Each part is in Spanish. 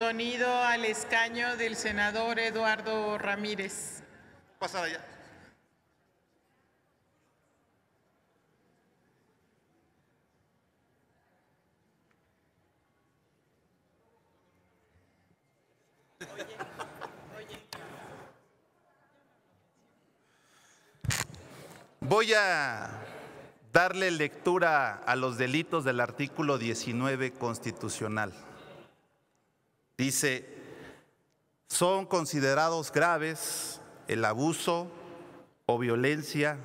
Sonido al escaño del senador Eduardo Ramírez. Pasada ya. Voy a darle lectura a los delitos del artículo 19 constitucional. Dice, son considerados graves el abuso o violencia,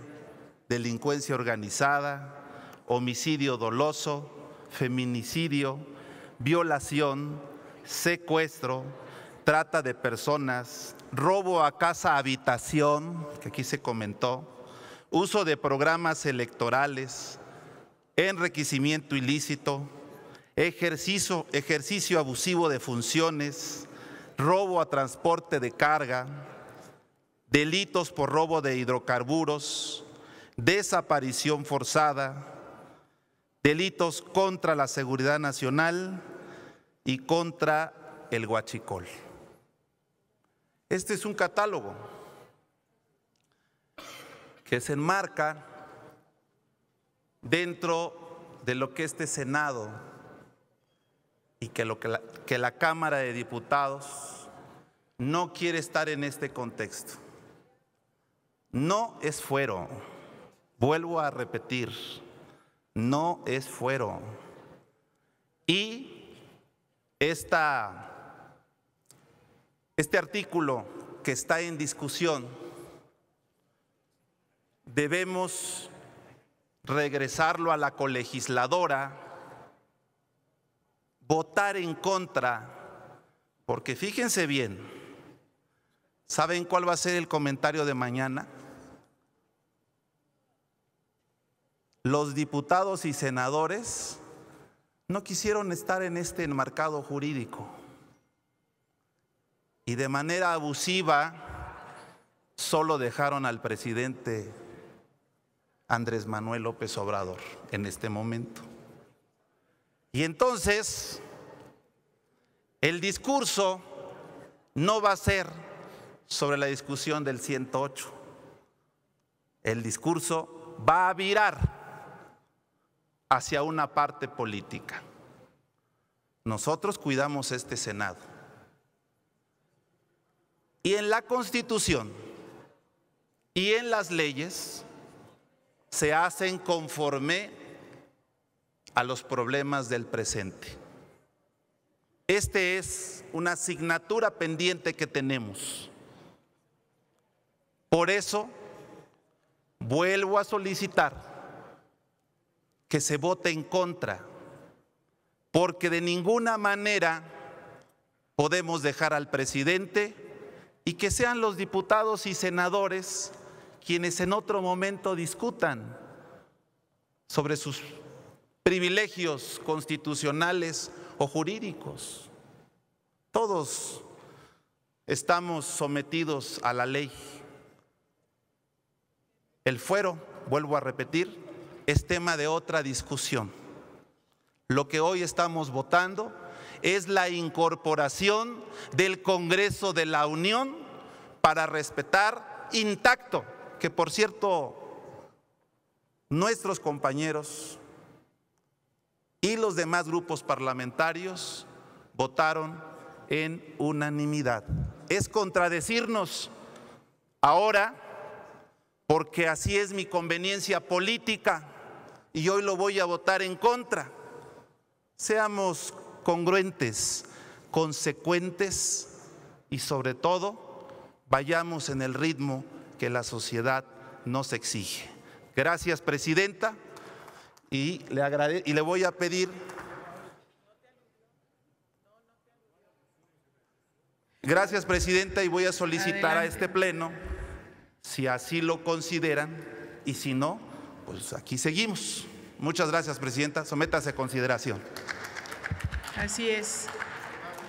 delincuencia organizada, homicidio doloso, feminicidio, violación, secuestro, trata de personas, robo a casa habitación, que aquí se comentó, uso de programas electorales, enriquecimiento ilícito, ejercicio, ejercicio abusivo de funciones, robo a transporte de carga, delitos por robo de hidrocarburos, desaparición forzada, delitos contra la seguridad nacional y contra el guachicol Este es un catálogo que se enmarca dentro de lo que este Senado y que, lo que, la, Cámara de Diputados no quiere estar en este contexto. No es fuero, vuelvo a repetir, no es fuero. Y esta, este artículo que está en discusión, debemos regresarlo a la colegisladora votar en contra, porque fíjense bien, ¿saben cuál va a ser el comentario de mañana? Los diputados y senadores no quisieron estar en este enmarcado jurídico y de manera abusiva solo dejaron al presidente Andrés Manuel López Obrador en este momento. Y entonces, el discurso no va a ser sobre la discusión del 108. El discurso va a virar hacia una parte política. Nosotros cuidamos este Senado. Y en la Constitución y en las leyes se hacen conforme a los problemas del presente. Este es una asignatura pendiente que tenemos. Por eso, vuelvo a solicitar que se vote en contra, porque de ninguna manera podemos dejar al presidente y que sean los diputados y senadores quienes en otro momento discutan sobre sus privilegios constitucionales o jurídicos. Todos estamos sometidos a la ley. El fuero, vuelvo a repetir, es tema de otra discusión. Lo que hoy estamos votando es la incorporación del Congreso de la Unión para respetar intacto, que por cierto, nuestros compañeros y los demás grupos parlamentarios votaron en unanimidad. Es contradecirnos ahora porque así es mi conveniencia política y hoy lo voy a votar en contra. Seamos congruentes, consecuentes y sobre todo vayamos en el ritmo que la sociedad nos exige. Gracias, Presidenta y le, agrade, y le voy a pedir... Gracias, Presidenta, y voy a solicitar a este Pleno, si así lo consideran, y si no, pues aquí seguimos. Muchas gracias, Presidenta. Sométase a consideración. Así es.